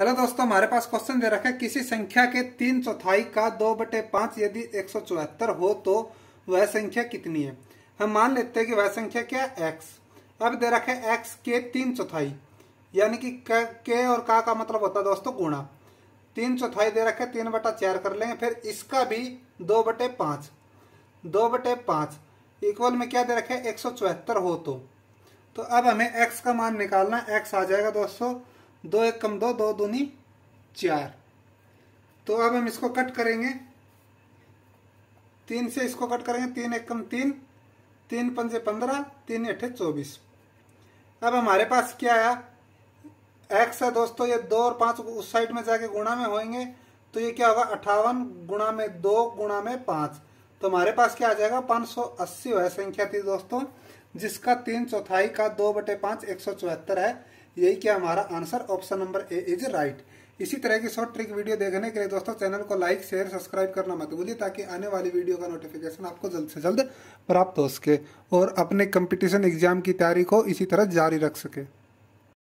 hello दोस्तों हमारे पास question दे रखा है किसी संख्या के तीन चौथाई का दो बटे पांच यदि एक सौ चौहत्तर हो तो वह संख्या कितनी है हम मान लेते हैं कि वह संख्या क्या है एक्स अब दे रखा है एक्स के तीन चौथाई यानी कि के और का का मतलब होता है दोस्तों गुणा तीन चौथाई दे रखे तीन बटा चार कर लेंगे फिर इसका भी दो बटे पांच दो बटे पांच इक्वल में क्या दे रखे एक सौ चौहत्तर हो तो, तो अब हमें एक्स का मान निकालना एक्स आ जाएगा दोस्तों दो एक कम दो दो दूनी चार तो अब हम इसको कट करेंगे तीन से इसको कट करेंगे तीन एक कम तीन तीन पंजे पंद्रह तीन अठे चौबीस अब हमारे पास क्या आया एक्स है दोस्तों ये दो और पांच उस साइड में जाके गुणा में होंगे तो ये क्या होगा अठावन गुणा में दो गुणा में पांच तो हमारे पास क्या आ जाएगा पांच सौ अस्सी वह संख्या थी दोस्तों जिसका तीन चौथाई का दो बटे पांच एक सौ चौहत्तर है यही क्या हमारा answer option number A is right इसी तरह की शॉर्ट ट्रिक वीडियो देखने के लिए दोस्तों चैनल को लाइक शेयर सब्सक्राइब करना मत भूलिए ताकि आने वाली वीडियो का नोटिफिकेशन आपको जल्द से जल्द प्राप्त हो सके और अपने कंपटीशन एग्जाम की तैयारी को इसी तरह जारी रख सके